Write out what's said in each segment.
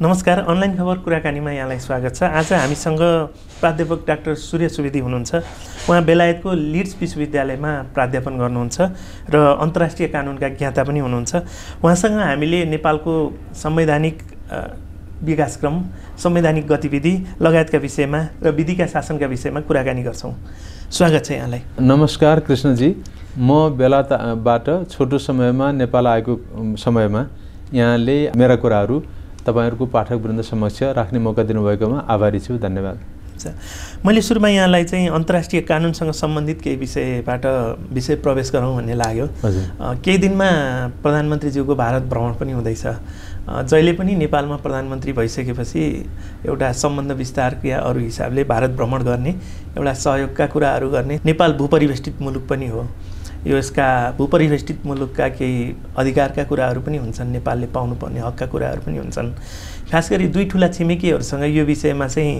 नमस्कार अनलाइन खबर कुराकानीमा यहाँलाई स्वागत छ आज हामीसँग प्राध्यापक डाक्टर सूर्य सुवेदी हुनुहुन्छ उहाँ बेलायतको लिड्स विश्वविद्यालयमा प्राध्यापन गर्नुहुन्छ र अन्तर्राष्ट्रिय कानुनका ज्ञाता पनि हुनुहुन्छ उहाँसँग हामीले नेपालको संवैधानिक विकासक्रम संवैधानिक गतिविधि लगायतका विषयमा र विधिका शासनका विषयमा कुराकानी गर्छौँ स्वागत छ यहाँलाई नमस्कार कृष्णजी म बेलाताबाट छोटो समयमा नेपाल आएको समयमा यहाँले मेरा कुराहरू तपाईँहरूको पाठक वृन्द समक्ष राख्ने मौका दिनुभएकोमा आभारी छु धन्यवाद मैले सुरुमा यहाँलाई चाहिँ अन्तर्राष्ट्रिय कानुनसँग सम्बन्धित केही विषयबाट विषय प्रवेश गरौँ भन्ने लाग्यो केही दिनमा प्रधानमन्त्रीज्यूको भारत भ्रमण पनि हुँदैछ जहिले पनि नेपालमा प्रधानमन्त्री भइसकेपछि एउटा सम्बन्ध विस्तार या अरू हिसाबले भारत भ्रमण गर्ने एउटा सहयोगका कुराहरू गर्ने नेपाल भूपरिवेष्टित मुलुक पनि हो यो यसका भूपरिवेष्टित मुलुकका केही अधिकारका कुराहरू पनि हुन्छन् नेपालले पाउनुपर्ने हकका कुराहरू पनि हुन्छन् खास गरी दुई ठुला छिमेकीहरूसँग यो विषयमा चाहिँ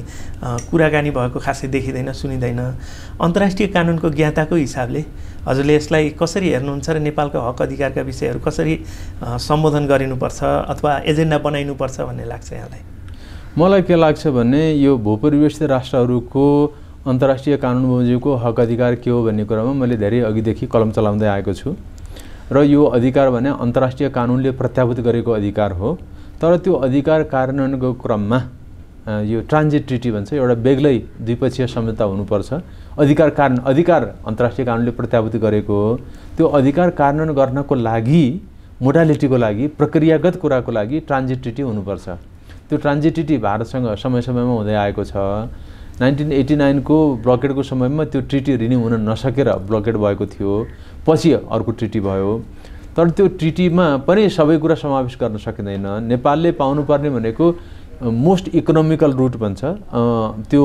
कुराकानी भएको खासै देखिँदैन सुनिँदैन अन्तर्राष्ट्रिय कानुनको ज्ञाताको हिसाबले हजुरले यसलाई कसरी हेर्नुहुन्छ र नेपालको हक अधिकारका विषयहरू कसरी सम्बोधन गरिनुपर्छ अथवा एजेन्डा बनाइनुपर्छ भन्ने लाग्छ यहाँलाई मलाई के लाग्छ भने यो भूपरिवेष्ट राष्ट्रहरूको अन्तर्राष्ट्रिय कानुन बमोजिमको हक अधिकार के हो भन्ने कुरामा मैले धेरै अघिदेखि कलम चलाउँदै आएको छु र यो अधिकार भने अन्तर्राष्ट्रिय कानुनले प्रत्याभूत गरेको अधिकार हो तर त्यो अधिकार कार्यान्वयनको क्रममा यो ट्रान्जिट ट्रिटी भन्छ एउटा बेग्लै द्विपक्षीय सम्झौता हुनुपर्छ अधिकार कारण अधिकार अन्तर्राष्ट्रिय कानुनले प्रत्याभूत गरेको हो त्यो अधिकार कार्यान्वयन गर्नको लागि मोडालिटीको लागि प्रक्रियागत कुराको लागि ट्रान्जिट ट्रिटी हुनुपर्छ त्यो ट्रान्जिट ट्रिटी भारतसँग समय समयमा हुँदै आएको छ नाइन्टिन एट्टी नाइनको ब्लकेडको समयमा त्यो ट्रिटी रिन्यू हुन नसकेर ब्लकेट भएको थियो पछि अर्को ट्रिटी भयो तर त्यो ट्रिटीमा पनि सबै कुरा समावेश गर्न सकिँदैन नेपालले पाउनुपर्ने भनेको मोस्ट इकोनोमिकल रुट भन्छ त्यो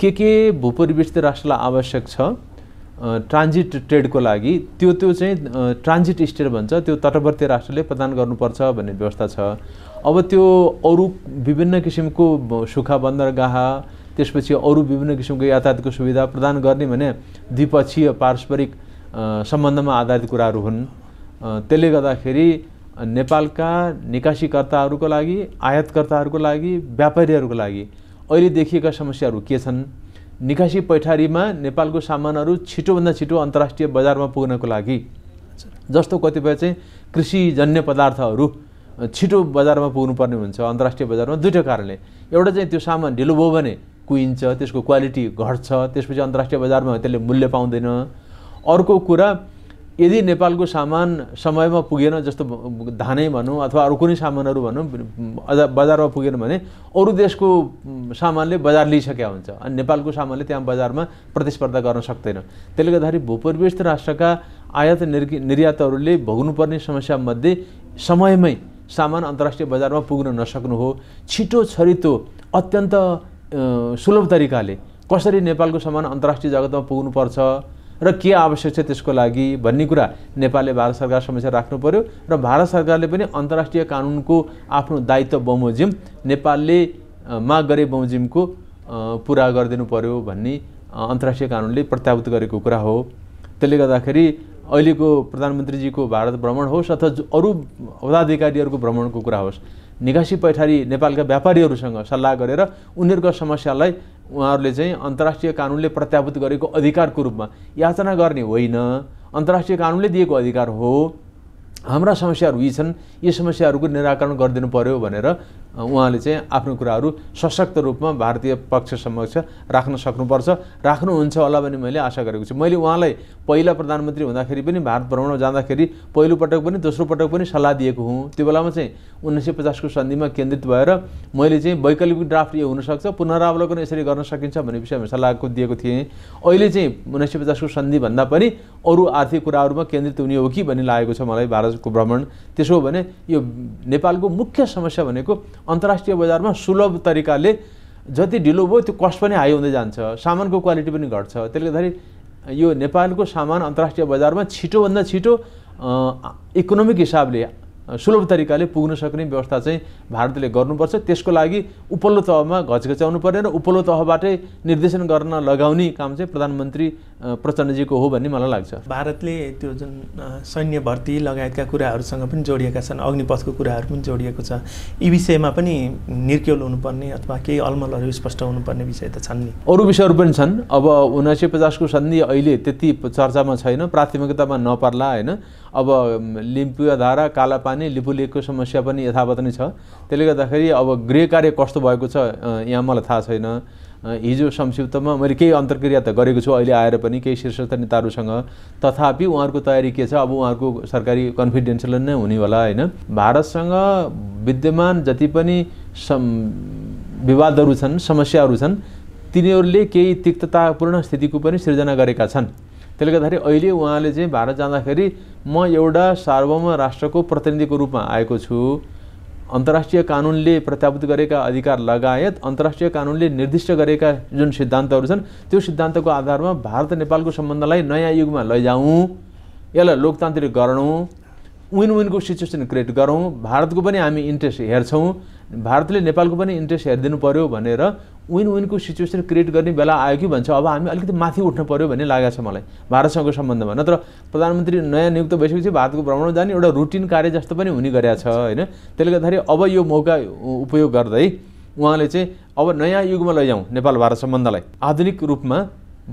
के के भूपरिवेश राष्ट्रलाई आवश्यक छ ट्रान्जिट ट्रेडको लागि त्यो त्यो चाहिँ ट्रान्जिट स्टेट भन्छ त्यो तटवर्ती राष्ट्रले प्रदान गर्नुपर्छ भन्ने व्यवस्था छ अब त्यो अरू विभिन्न किसिमको सुखा बन्दरगाह त्यसपछि अरू विभिन्न किसिमको यातायातको सुविधा प्रदान गर्ने भने द्विपक्षीय पारस्परिक सम्बन्धमा आधारित कुराहरू हुन् त्यसले गर्दाखेरि नेपालका निकासीकर्ताहरूको लागि आयातकर्ताहरूको लागि व्यापारीहरूको लागि अहिले देखिएका समस्याहरू के छन् निकासी पैठारीमा नेपालको सामानहरू छिटोभन्दा छिटो अन्तर्राष्ट्रिय बजारमा पुग्नको लागि जस्तो कतिपय चाहिँ कृषिजन्य पदार्थहरू छिटो बजारमा पुग्नुपर्ने हुन्छ अन्तर्राष्ट्रिय बजारमा दुइटै कारणले एउटा चाहिँ त्यो सामान ढिलो भयो भने कुहिन्छ त्यसको क्वालिटी घट्छ त्यसपछि अन्तर्राष्ट्रिय बजारमा त्यसले मूल्य पाउँदैन अर्को कुरा यदि नेपालको सामान समयमा पुगेन जस्तो धानै भनौँ अथवा अरू कुनै सामानहरू भनौँ बजारमा पुगेन भने अरू देशको सामानले बजार लिइसकेका हुन्छ अनि नेपालको सामानले त्यहाँ बजारमा प्रतिस्पर्धा गर्न सक्दैन त्यसले गर्दाखेरि भूपरिवेष्ट राष्ट्रका आयात निर् निर्यातहरूले भोग्नुपर्ने समस्यामध्ये समयमै सामान अन्तर्राष्ट्रिय बजारमा पुग्न नसक्नु हो छिटो छरितो अत्यन्त सुलभ तरिकाले कसरी नेपालको सामान अन्तर्राष्ट्रिय जगतमा पुग्नुपर्छ र के आवश्यक छ त्यसको लागि भन्ने कुरा नेपालले भारत सरकार समक्ष राख्नु पऱ्यो र भारत सरकारले पनि अन्तर्राष्ट्रिय कानुनको आफ्नो दायित्व बमोजिम नेपालले माग गरे बमोजिमको पुरा गरिदिनु पऱ्यो भन्ने अन्तर्राष्ट्रिय कानुनले प्रत्याभूत गरेको कुरा हो त्यसले गर्दाखेरि अहिलेको प्रधानमन्त्रीजीको भारत भ्रमण होस् अथवा अरू पदाधिकारीहरूको भ्रमणको कुरा होस् निकासी पैठारी नेपालका व्यापारीहरूसँग सल्लाह गरेर उनीहरूको समस्यालाई उहाँहरूले चाहिँ अन्तर्राष्ट्रिय कानुनले प्रत्याभूत गरेको अधिकारको रूपमा याचना गर्ने होइन अन्तर्राष्ट्रिय कानुनले दिएको अधिकार हो हाम्रा समस्याहरू यी छन् यी समस्याहरूको निराकरण गरिदिनु पर्यो भनेर उहाँले चाहिँ आफ्नो कुराहरू सशक्त रूपमा भारतीय पक्ष समक्ष राख्न सक्नुपर्छ राख्नुहुन्छ होला भन्ने मैले आशा गरेको छु मैले उहाँलाई पहिला प्रधानमन्त्री हुँदाखेरि पनि भारत भ्रमण जाँदाखेरि पहिलोपटक पनि दोस्रो पटक पनि सल्लाह दिएको हुँ त्यो बेलामा चाहिँ उन्नाइस सय पचासको सन्धिमा केन्द्रित भएर मैले चाहिँ वैकल्पिक ड्राफ्ट यो हुनसक्छ पुनरावलोकन यसरी गर्न सकिन्छ भन्ने विषयमा सल्लाहको दिएको थिएँ अहिले चाहिँ उन्नाइस सय पचासको सन्धिभन्दा पनि अरू आर्थिक कुराहरूमा केन्द्रित हुने हो कि भन्ने लागेको छ मलाई भारतको भ्रमण त्यसो हो भने यो नेपालको मुख्य समस्या भनेको अन्तर्राष्ट्रिय बजारमा सुलभ तरिकाले जति ढिलो भयो त्यो कस्ट पनि हाई हुँदै जान्छ सामानको क्वालिटी पनि घट्छ त्यसले गर्दाखेरि यो नेपालको सामान अन्तर्राष्ट्रिय बजारमा छिटोभन्दा छिटो इकोनोमिक हिसाबले सुलभ तरिकाले पुग्न सक्ने व्यवस्था चाहिँ भारतले गर्नुपर्छ त्यसको लागि उपल्लो तहमा घचघच्याउनु पर्ने र उपल्लो तहबाटै निर्देशन गर्न लगाउने काम चाहिँ प्रधानमन्त्री प्रचण्डजीको हो भन्ने मलाई लाग्छ भारतले त्यो जुन सैन्य भर्ती लगायतका कुराहरूसँग पनि जोडिएका छन् अग्निपथको कुराहरू पनि जोडिएको छ यी विषयमा पनि निर्क्योल हुनुपर्ने अथवा केही अलमलहरू स्पष्ट हुनुपर्ने विषय त छन् नि अरू विषयहरू पनि छन् अब उन्नाइस सय पचासको सन्धि अहिले त्यति चर्चामा छैन प्राथमिकतामा नपर्ला होइन अब धारा कालापानी लिपुलेकको समस्या पनि यथावत नै छ त्यसले गर्दाखेरि अब गृह कार्य कस्तो भएको छ यहाँ मलाई थाहा छैन हिजो संक्षिप्तमा मैले केही अन्तर्क्रिया त गरेको छु अहिले आएर पनि केही शीर्षस्थ नेताहरूसँग तथापि उहाँहरूको तयारी के छ अब उहाँहरूको सरकारी कन्फिडेन्सियल नै हुने होला होइन भारतसँग विद्यमान जति पनि सम् विवादहरू छन् समस्याहरू छन् तिनीहरूले केही तिक्ततापूर्ण स्थितिको पनि सिर्जना गरेका छन् त्यसले गर्दाखेरि अहिले उहाँले चाहिँ भारत जाँदाखेरि म एउटा सार्वभौम राष्ट्रको प्रतिनिधिको रूपमा आएको छु अन्तर्राष्ट्रिय कानुनले प्रत्यापित गरेका अधिकार लगायत अन्तर्राष्ट्रिय कानुनले निर्दिष्ट गरेका जुन सिद्धान्तहरू छन् त्यो सिद्धान्तको आधारमा भारत नेपालको सम्बन्धलाई नयाँ युगमा लैजाउँ यसलाई लोकतान्त्रिक गरौँ विन विनको सिचुएसन क्रिएट गरौँ भारतको पनि हामी इन्ट्रेस्ट हेर्छौँ भारतले नेपालको पनि इन्ट्रेस्ट हेरिदिनु पऱ्यो भनेर विन विनको सिचुएसन क्रिएट गर्ने बेला आयो कि भन्छ अब हामी अलिकति माथि उठ्नु पऱ्यो भन्ने लागेको छ मलाई भारतसँगको सम्बन्धमा नत्र प्रधानमन्त्री नयाँ नियुक्त भइसकेपछि भारतको भ्रमण जाने एउटा रुटिन कार्य जस्तो पनि हुने गरेका छ होइन त्यसले गर्दाखेरि अब यो मौका उपयोग गर्दै उहाँले चाहिँ अब नयाँ युगमा लैजाउँ नेपाल भारत सम्बन्धलाई आधुनिक रूपमा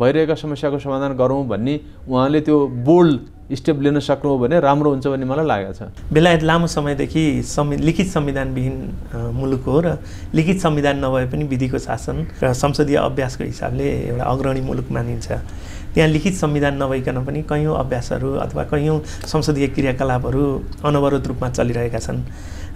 भइरहेका समस्याको समाधान गरौँ भन्ने उहाँले त्यो बोल्ड स्टेप लिन सक्नु हो भने राम्रो हुन्छ भन्ने मलाई लागेको छ बेलायत लामो समयदेखि संवि लिखित संविधानविहीन मुलुक हो र लिखित संविधान नभए पनि विधिको शासन र संसदीय अभ्यासको हिसाबले एउटा अग्रणी मुलुक मानिन्छ त्यहाँ लिखित संविधान नभइकन पनि कैयौँ अभ्यासहरू अथवा कैयौँ संसदीय क्रियाकलापहरू अनवरत रूपमा चलिरहेका छन्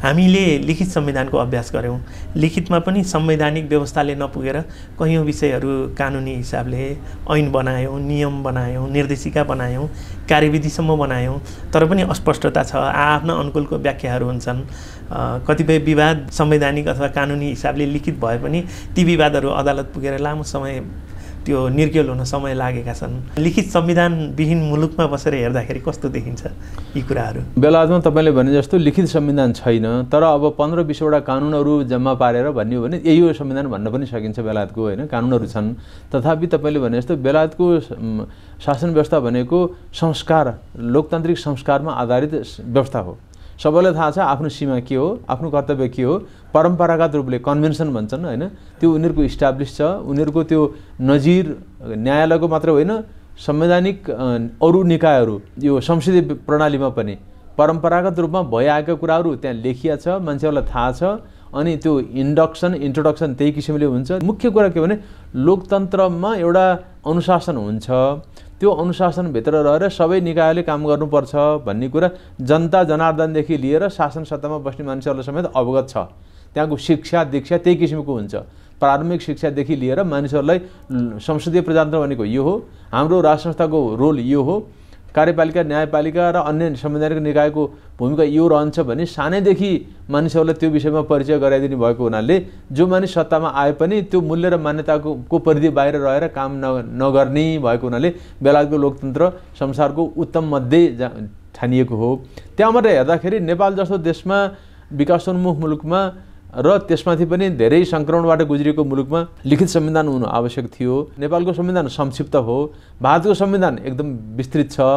हामीले लिखित संविधानको अभ्यास गऱ्यौँ लिखितमा पनि संवैधानिक व्यवस्थाले नपुगेर कयौँ विषयहरू कानुनी हिसाबले ऐन बनायौँ नियम बनायौँ निर्देशिका बनायौँ कार्यविधिसम्म बनायौँ तर पनि अस्पष्टता छ आआफ्ना अनुकूलको व्याख्याहरू हुन्छन् कतिपय विवाद संवैधानिक अथवा कानुनी हिसाबले लिखित भए पनि ती विवादहरू अदालत पुगेर लामो समय त्यो निर्गेल हुन समय लागेका छन् लिखित संविधानविहीन मुलुकमा बसेर हेर्दाखेरि कस्तो देखिन्छ यी कुराहरू बेलाजमा तपाईँले भने जस्तो लिखित संविधान छैन तर अब पन्ध्र बिसवटा कानुनहरू जम्मा पारेर भन्यो भने यही हो संविधान भन्न पनि सकिन्छ बेलायतको होइन कानुनहरू छन् तथापि तपाईँले भने जस्तो बेलायतको शासन व्यवस्था भनेको संस्कार लोकतान्त्रिक संस्कारमा आधारित व्यवस्था हो सबैलाई थाहा छ आफ्नो सीमा के हो आफ्नो कर्तव्य के हो परम्परागत रूपले कन्भेन्सन भन्छन् होइन त्यो उनीहरूको इस्टाब्लिस छ उनीहरूको त्यो नजिर न्यायालयको मात्र होइन संवैधानिक अरू निकायहरू यो संसदीय प्रणालीमा पनि परम्परागत रूपमा भइआएका कुराहरू त्यहाँ लेखिया छ मान्छेहरूलाई थाहा छ अनि त्यो इन्डक्सन इन्ट्रोडक्सन त्यही किसिमले हुन्छ मुख्य कुरा के भने लोकतन्त्रमा एउटा अनुशासन हुन्छ त्यो अनुशासनभित्र रहेर सबै निकायले काम गर्नुपर्छ भन्ने कुरा जनता जनार्दनदेखि लिएर शासन सत्तामा बस्ने मानिसहरूलाई समेत अवगत छ त्यहाँको शिक्षा दीक्षा त्यही किसिमको हुन्छ प्रारम्भिक शिक्षादेखि लिएर मानिसहरूलाई संसदीय प्रजातन्त्र भनेको यो हो हाम्रो राज संस्थाको रोल यो हो कार्यपालिका न्यायपालिका र अन्य संवैधानिक निकायको भूमिका यो रहन्छ भने सानैदेखि मानिसहरूलाई त्यो विषयमा परिचय गराइदिनु भएको हुनाले जो मानिस सत्तामा आए पनि त्यो मूल्य र मान्यताको को परिधि बाहिर रहेर काम न नगर्ने भएको हुनाले बेलायतको लोकतन्त्र संसारको उत्तम मध्ये जा ठानिएको हो त्यहाँबाट हेर्दाखेरि नेपाल जस्तो देशमा विकासोन्मुख मुलुकमा र त्यसमाथि पनि धेरै सङ्क्रमणबाट गुज्रिएको मुलुकमा लिखित संविधान हुनु आवश्यक थियो नेपालको संविधान संक्षिप्त हो भारतको संविधान एकदम विस्तृत छ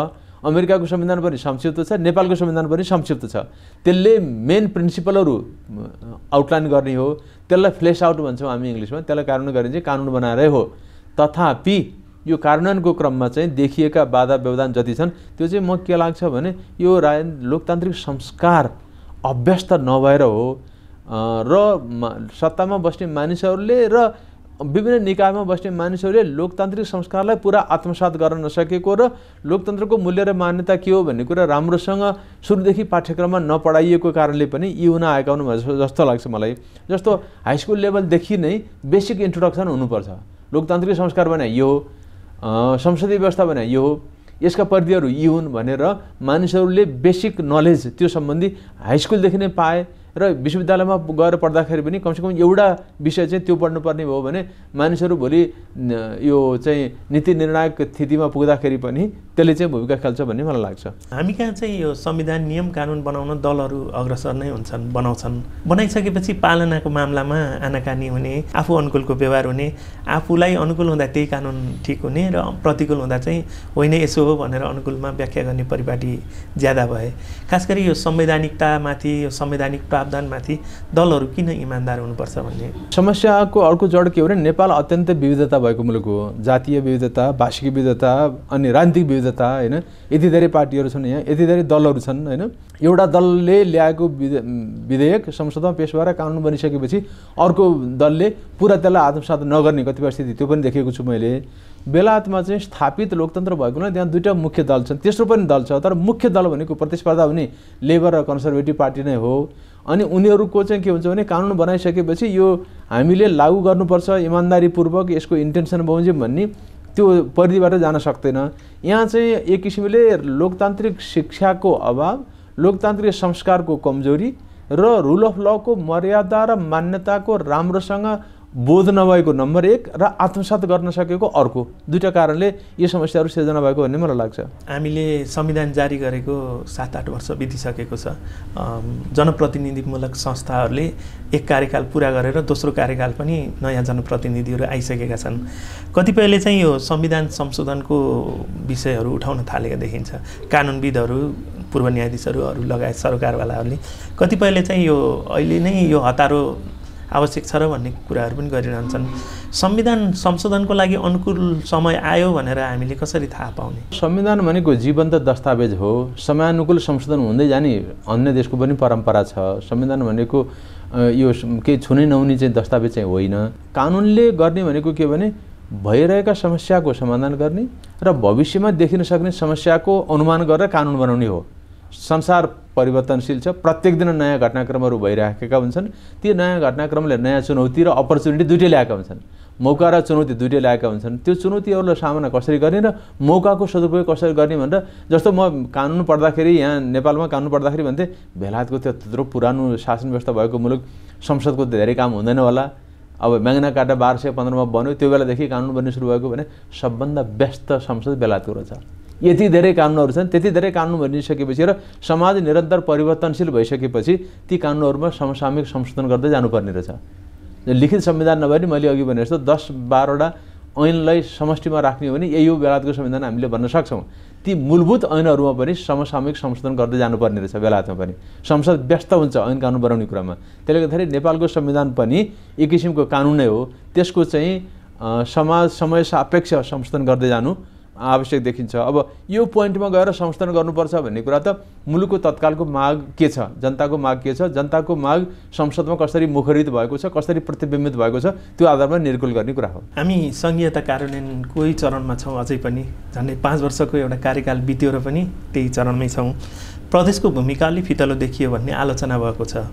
अमेरिकाको संविधान पनि संक्षिप्त छ नेपालको संविधान पनि संक्षिप्त छ त्यसले मेन प्रिन्सिपलहरू आउटलाइन गर्ने हो त्यसलाई फ्लेस आउट भन्छौँ हामी इङ्ग्लिसमा त्यसलाई कार्यान्वयन गर्ने चाहिँ कानुन बनाएरै हो तथापि यो कार्यान्वयनको क्रममा चाहिँ देखिएका बाधा व्यवधान जति छन् त्यो चाहिँ म के लाग्छ भने यो राज लोकतान्त्रिक संस्कार अभ्यस्त नभएर हो र सत्तामा बस्ने मानिसहरूले र विभिन्न निकायमा बस्ने मानिसहरूले लोकतान्त्रिक संस्कारलाई पुरा आत्मसात गर्न नसकेको र लोकतन्त्रको मूल्य र मान्यता के हो भन्ने कुरा राम्रोसँग सुरुदेखि पाठ्यक्रममा नपढाइएको कारणले पनि यी हुन आएका हुनु जस्तो लाग्छ मलाई जस्तो हाई स्कुल लेभलदेखि नै बेसिक इन्ट्रोडक्सन हुनुपर्छ लोकतान्त्रिक संस्कार भने यो हो संसदीय व्यवस्था भने यो हो यसका परिधिहरू यी हुन् भनेर मानिसहरूले बेसिक नलेज त्यो सम्बन्धी हाई स्कुलदेखि नै पाए र विश्वविद्यालयमा गएर पढ्दाखेरि पनि कमसेकम एउटा विषय चाहिँ त्यो पढ्नुपर्ने भयो भने मानिसहरू भोलि यो चाहिँ नीति निर्णायक स्थितिमा पुग्दाखेरि पनि त्यसले चाहिँ भूमिका खेल्छ भन्ने मलाई लाग्छ हामी कहाँ चाहिँ यो संविधान नियम कानुन बनाउन दलहरू अग्रसर नै हुन्छन् बनाउँछन् बनाइसकेपछि पालनाको मामलामा आनाकानी हुने आफू अनुकूलको व्यवहार हुने आफूलाई अनुकूल हुँदा त्यही कानुन ठिक हुने र प्रतिकूल हुँदा चाहिँ होइन यसो हो भनेर अनुकूलमा व्याख्या गर्ने परिपाटी ज्यादा भए खास गरी यो संवैधानिकतामाथि यो संवैधानिक प्रावधानमाथि दलहरू किन इमान्दार हुनुपर्छ भन्ने समस्याको अर्को जड के हो भने नेपाल अत्यन्तै विविधता भएको मुलुक हो जातीय विविधता भाषिक विविधता अनि राजनीतिक विविधता होइन यति धेरै पार्टीहरू छन् यहाँ यति धेरै दलहरू छन् होइन एउटा दलले ल्याएको विधेयक संसदमा पेस भएर कानुन बनिसकेपछि अर्को दलले पुरा त्यसलाई आत्मसात नगर्ने कतिपय स्थिति त्यो पनि देखेको छु मैले बेलायतमा चाहिँ स्थापित लोकतन्त्र भएको हुनाले त्यहाँ दुईवटा मुख्य दल छन् तेस्रो पनि दल छ तर मुख्य दल भनेको प्रतिस्पर्धा हुने लेबर र कन्जर्भेटिभ पार्टी नै हो अनि उनीहरूको चाहिँ के हुन्छ भने कानुन बनाइसकेपछि यो हामीले लागू गर्नुपर्छ इमान्दारीपूर्वक यसको इन्टेन्सन बमोजिम भन्ने त्यो परिधिबाट जान सक्दैन यहाँ चाहिँ एक किसिमले लोकतान्त्रिक शिक्षाको अभाव लोकतान्त्रिक संस्कारको कमजोरी र रुल अफ लको मर्यादा र मान्यताको राम्रोसँग बोध नभएको नम्बर एक र आत्मसात गर्न सकेको अर्को दुईवटा कारणले यो समस्याहरू सिर्जना भएको भन्ने मलाई लाग्छ हामीले संविधान जारी गरेको सात आठ वर्ष बितिसकेको छ जनप्रतिनिधिमूलक संस्थाहरूले एक कार्यकाल पुरा गरेर दोस्रो कार्यकाल पनि नयाँ जनप्रतिनिधिहरू आइसकेका छन् कतिपयले चाहिँ यो संविधान संशोधनको विषयहरू उठाउन थालेको देखिन्छ कानुनविदहरू पूर्व न्यायाधीशहरू अरू लगायत सरकारवालाहरूले कतिपयले चाहिँ यो अहिले नै यो हतारो आवश्यक छ र भन्ने कुराहरू पनि गरिरहन्छन् संविधान संशोधनको लागि अनुकूल समय आयो भनेर हामीले कसरी थाहा पाउने संविधान भनेको जीवन्त दस्तावेज हो समयानुकूल संशोधन हुँदै जाने अन्य देशको पनि परम्परा छ संविधान भनेको यो केही छुनै नहुने चाहिँ दस्तावेज चाहिँ होइन कानुनले गर्ने भनेको के भने भइरहेका समस्याको समाधान गर्ने र भविष्यमा देखिन सक्ने समस्याको अनुमान गरेर कानुन बनाउने हो संसार परिवर्तनशील छ प्रत्येक दिन नयाँ घटनाक्रमहरू भइराखेका हुन्छन् ती नयाँ घटनाक्रमले नयाँ चुनौती र अपर्च्युनिटी दुइटै ल्याएका हुन्छन् मौका र चुनौती दुइटै ल्याएका हुन्छन् त्यो चुनौतीहरूलाई सामना कसरी गर्ने र मौकाको सदुपयोग कसरी गर्ने भनेर जस्तो म कानुन पढ्दाखेरि यहाँ नेपालमा कानुन पढ्दाखेरि भन्थेँ बेलायतको त्यो त्यत्रो पुरानो शासन व्यवस्था भएको मुलुक संसदको धेरै काम हुँदैन होला अब म्याङ्ना काटा बाह्र सय पन्ध्रमा बन्यो त्यो बेलादेखि कानुन बन्ने सुरु भएको भने सबभन्दा व्यस्त संसद बेलायतको रहेछ यति धेरै कानुनहरू छन् त्यति धेरै कानुन भनिसकेपछि र समाज निरन्तर परिवर्तनशील भइसकेपछि ती कानुनहरूमा समसामयिक संशोधन गर्दै जानुपर्ने रहेछ लिखित संविधान नभए पनि मैले अघि भने जस्तो दस बाह्रवटा ऐनलाई समष्टिमा राख्ने हो भने यही हो बेलायतको संविधान हामीले भन्न सक्छौँ ती मूलभूत ऐनहरूमा पनि समसामयिक संशोधन गर्दै जानुपर्ने रहेछ बेलायतमा पनि संसद व्यस्त हुन्छ ऐन कानुन बनाउने कुरामा त्यसले गर्दाखेरि नेपालको संविधान पनि एक किसिमको कानुन नै हो त्यसको चाहिँ समाज समय सापेक्ष संशोधन गर्दै जानु आवश्यक देखिन्छ अब यो पोइन्टमा गएर संशोधन गर्नुपर्छ भन्ने कुरा त मुलुकको तत्कालको माग के छ जनताको माग के छ जनताको माग संसदमा कसरी मुखरित भएको छ कसरी प्रतिबिम्बित भएको छ त्यो आधारमा निर्कुल गर्ने कुरा हो हामी सङ्घीयता कार्यान्वयनकै चरणमा छौँ अझै पनि झन्डै पाँच वर्षको एउटा कार्यकाल बित्यो र पनि त्यही चरणमै छौँ प्रदेशको भूमिका अलिक फितलो देखियो भन्ने आलोचना भएको छ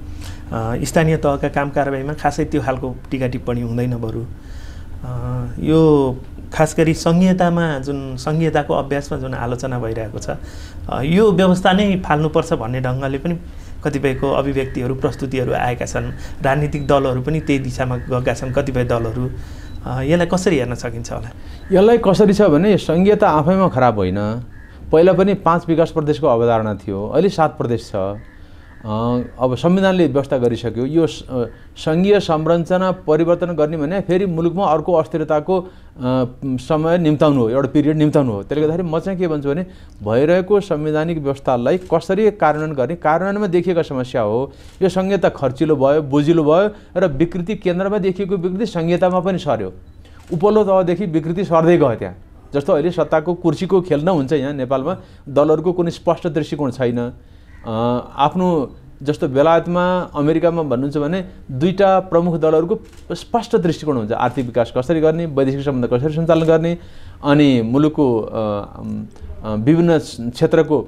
स्थानीय तहका काम कारवाहीमा खासै त्यो खालको टिका टिप्पणी हुँदैन बरु यो खास गरी सङ्घीयतामा जुन सङ्घीयताको अभ्यासमा जुन आलोचना भइरहेको छ यो व्यवस्था नै फाल्नुपर्छ भन्ने ढङ्गले पनि कतिपयको अभिव्यक्तिहरू प्रस्तुतिहरू आएका छन् राजनीतिक दलहरू पनि त्यही दिशामा गएका छन् कतिपय दलहरू यसलाई कसरी हेर्न सकिन्छ होला यसलाई कसरी छ भने सङ्घीयता आफैमा खराब होइन पहिला पनि पाँच विकास प्रदेशको अवधारणा थियो अहिले सात प्रदेश छ अब संविधानले व्यवस्था गरिसक्यो यो सङ्घीय संरचना परिवर्तन गर्ने भने फेरि मुलुकमा अर्को अस्थिरताको समय निम्ताउनु हो एउटा पिरियड निम्ताउनु हो त्यसले गर्दाखेरि म चाहिँ के भन्छु भने भइरहेको संवैधानिक व्यवस्थालाई कसरी कार्यान्वयन गर्ने कार्यान्वयनमा देखिएको समस्या हो यो संहिता खर्चिलो भयो बुझिलो भयो र विकृति केन्द्रमा देखिएको विकृति संहितामा पनि सर्यो उपल्लो तहदेखि विकृति सर्दै गयो त्यहाँ जस्तो अहिले सत्ताको कुर्सीको खेल नहुन्छ यहाँ नेपालमा दलहरूको कुनै स्पष्ट दृष्टिकोण छैन आफ्नो जस्तो बेलायतमा अमेरिकामा भन्नुहुन्छ भने दुईवटा प्रमुख दलहरूको स्पष्ट दृष्टिकोण हुन्छ आर्थिक विकास कसरी गर्ने वैदेशिक सम्बन्ध कसरी सञ्चालन गर्ने अनि मुलुकको विभिन्न क्षेत्रको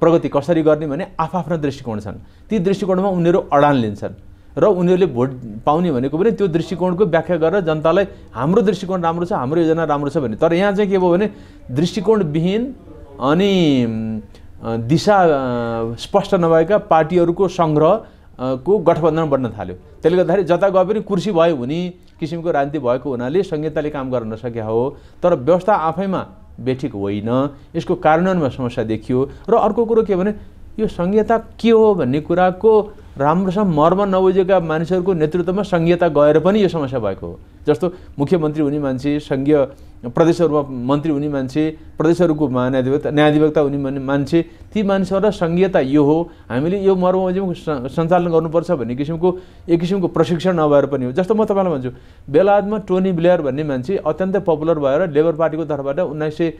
प्रगति कसरी गर्ने भने आफ्ना दृष्टिकोण छन् ती दृष्टिकोणमा उनीहरू अडान लिन्छन् र उनीहरूले भोट पाउने भनेको पनि त्यो दृष्टिकोणको व्याख्या गरेर जनतालाई हाम्रो दृष्टिकोण राम्रो छ हाम्रो योजना राम्रो छ भने तर यहाँ चाहिँ के भयो भने दृष्टिकोणविहीन अनि दिशा स्पष्ट नभएका पार्टीहरूको को गठबन्धन बढ्न थाल्यो त्यसले गर्दाखेरि जता गए पनि कुर्सी भयो हुने किसिमको राजनीति भएको हुनाले संहिताले काम गर्न नसकेका हो तर व्यवस्था आफैमा बेठिक होइन यसको कार्यान्वयनमा समस्या देखियो र अर्को कुरो के भने यो संहिता के हो भन्ने कुराको राम्रोसँग मर्म नबुझेका मानिसहरूको नेतृत्वमा सङ्घीयता गएर पनि यो समस्या भएको हो जस्तो मुख्यमन्त्री हुने मान्छे सङ्घीय प्रदेशहरूमा मन्त्री हुने मान्छे प्रदेशहरूको महान्याधिवक्ता न्यायाधिवक्ता हुने मान्छे ती मानिसहरूलाई सङ्घीयता यो हो हामीले यो मर्मबुझिम सञ्चालन गर्नुपर्छ भन्ने किसिमको एक किसिमको प्रशिक्षण नभएर पनि हो जस्तो म तपाईँलाई भन्छु बेलायतमा टोनी ब्लेयर भन्ने मान्छे अत्यन्तै पपुलर भएर लेबर पार्टीको तर्फबाट उन्नाइस सय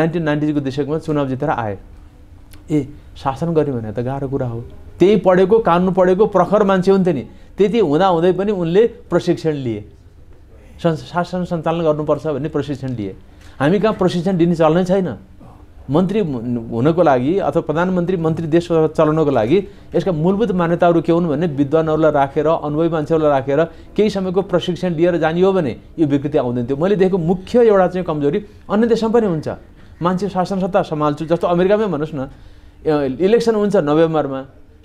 नाइन्टिन नाइन्टिजको दशकमा चुनाव जितेर आए ए शासन गर्ने भने त गाह्रो कुरा हो त्यही पढेको कानुन पढेको प्रखर मान्छे हुन्थ्यो नि त्यति हुँदाहुँदै पनि उनले प्रशिक्षण लिए शासन सञ्चालन गर्नुपर्छ भन्ने प्रशिक्षण लिए हामी कहाँ प्रशिक्षण दिने चलनै छैन मन्त्री हुनको लागि अथवा प्रधानमन्त्री मन्त्री देश चलाउनको लागि यसका मूलभूत मान्यताहरू के हुन् भने विद्वानहरूलाई राखेर अनुभवी मान्छेहरूलाई राखेर केही समयको प्रशिक्षण दिएर जाने हो भने यो विकृति आउँदैन थियो मैले देखेको मुख्य एउटा चाहिँ कमजोरी अन्य देशमा पनि हुन्छ मान्छे शासन सत्ता सम्हाल्छु जस्तो अमेरिकामै भन्नुहोस् न इलेक्सन हुन्छ नोभेम्बरमा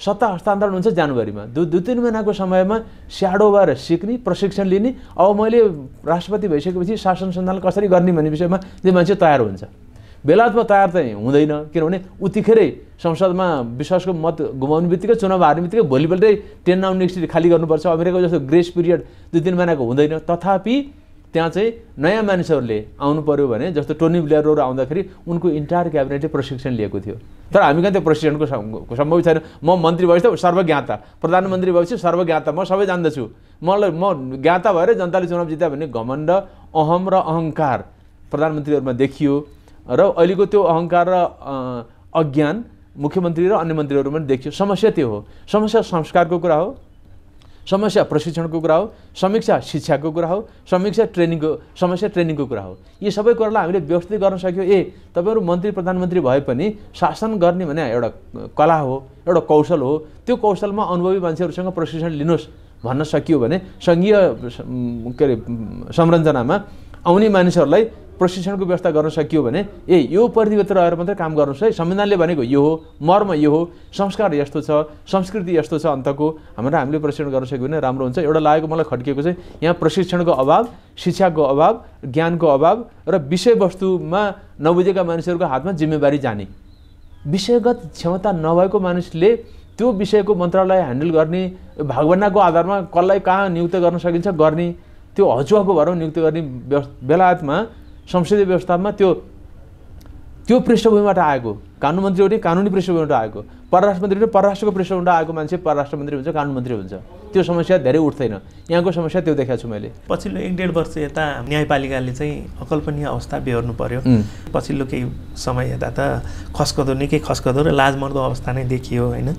सत्ता हस्तान्तरण हुन्छ जनवरीमा दुई दुई तिन महिनाको समयमा स्याडो भएर सिक्ने प्रशिक्षण लिने अब मैले राष्ट्रपति भइसकेपछि शासन सञ्चालन कसरी गर्ने भन्ने विषयमा त्यो मान्छे तयार हुन्छ बेलायतमा तयार त हुँदैन किनभने उतिखेरै संसदमा विश्वासको मत गुमाउने बित्तिकै चुनाव हार्ने बित्तिकै भोलिपल्टै टेन नाउन्ट नेक्स्ट खाली गर्नुपर्छ अमेरिकाको जस्तो ग्रेस पिरियड दुई तिन महिनाको हुँदैन तथापि त्यहाँ चाहिँ नयाँ मानिसहरूले आउनु पऱ्यो भने जस्तो टोनी ब्लेयरहरू आउँदाखेरि उनको इन्टायर क्याबिनेटले प्रशिक्षण लिएको थियो तर हामी कहाँ त्यो प्रशिक्षणको सम्भव छैन म मन्त्री भएपछि त सर्वज्ञाता प्रधानमन्त्री भएपछि सर्वज्ञाता म सबै जान्दछु मलाई म ज्ञाता भएर जनताले चुनाव जित्यो भने घमण्ड अहम र अहङ्कार प्रधानमन्त्रीहरूमा देखियो र अहिलेको त्यो अहङ्कार र अज्ञान मुख्यमन्त्री र अन्य मन्त्रीहरूमा देखियो समस्या त्यो हो समस्या संस्कारको कुरा हो समस्या प्रशिक्षणको कुरा हो समीक्षा शिक्षाको कुरा हो समीक्षा ट्रेनिङको समस्या ट्रेनिङको कुरा हो यी सबै कुरालाई हामीले व्यवस्थित गर्न सक्यौँ ए तपाईँहरू मन्त्री प्रधानमन्त्री भए पनि शासन गर्ने भने एउटा कला हो एउटा कौशल हो त्यो कौशलमा अनुभवी मान्छेहरूसँग प्रशिक्षण लिनुहोस् भन्न सकियो भने सङ्घीय के अरे संरचनामा आउने मानिसहरूलाई प्रशिक्षणको व्यवस्था गर्न सकियो भने ए यो परिधिभित्र रहेर मात्रै काम गर्नुहोस् है संविधानले भनेको यो हो मर्म यो हो संस्कार यस्तो छ संस्कृति यस्तो छ अन्तको हाम्रो हामीले प्रशिक्षण गर्न सक्यो भने राम्रो हुन्छ एउटा लागेको मलाई खड्किएको चाहिँ यहाँ प्रशिक्षणको अभाव शिक्षाको अभाव ज्ञानको अभाव र विषयवस्तुमा नबुझेका मानिसहरूको हातमा जिम्मेवारी जाने विषयगत क्षमता नभएको मानिसले त्यो विषयको मन्त्रालय ह्यान्डल गर्ने भागवन्नाको आधारमा कसलाई कहाँ नियुक्त गर्न सकिन्छ गर्ने त्यो हजुवाको भरमा नियुक्त गर्ने बेलायतमा संसदीय व्यवस्थामा त्यो त्यो पृष्ठभूमिबाट आएको कानुन मन्त्री भने कानुनी पृष्ठभूमिबाट आएको परराष्ट्र मन्त्री परराष्ट्रको पृष्ठभूमिबाट आएको मान्छे परराष्ट्र मन्त्री हुन्छ कानुन मन्त्री हुन्छ त्यो समस्या धेरै उठ्दैन यहाँको समस्या त्यो देखाएको छु मैले पछिल्लो एक डेढ वर्ष यता न्यायपालिकाले चाहिँ अकल्पनीय अवस्था बेहोर्नु पर्यो पछिल्लो केही समय यता त खस्कदो निकै खस्कदो र लाजमर्दो अवस्था नै देखियो होइन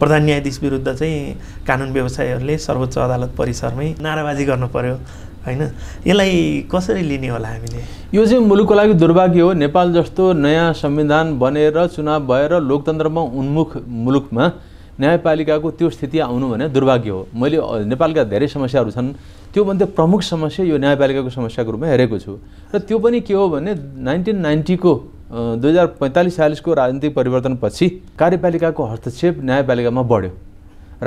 प्रधान न्यायाधीश विरुद्ध चाहिँ कानुन व्यवसायीहरूले सर्वोच्च अदालत परिसरमै नाराबाजी गर्नु पर्यो होइन यसलाई कसरी लिने होला हामीले यो चाहिँ मुलुकको लागि दुर्भाग्य हो नेपाल जस्तो नयाँ संविधान बनेर चुनाव भएर लोकतन्त्रमा उन्मुख मुलुकमा न्यायपालिकाको त्यो स्थिति आउनु भने दुर्भाग्य हो मैले नेपालका धेरै समस्याहरू छन् त्योभन्दा प्रमुख समस्या यो न्यायपालिकाको समस्याको रूपमा हेरेको छु र त्यो पनि के हो भने नाइन्टिन नाइन्टीको दुई हजार पैँतालिस चालिसको राजनीतिक परिवर्तनपछि कार्यपालिकाको हस्तक्षेप न्यायपालिकामा बढ्यो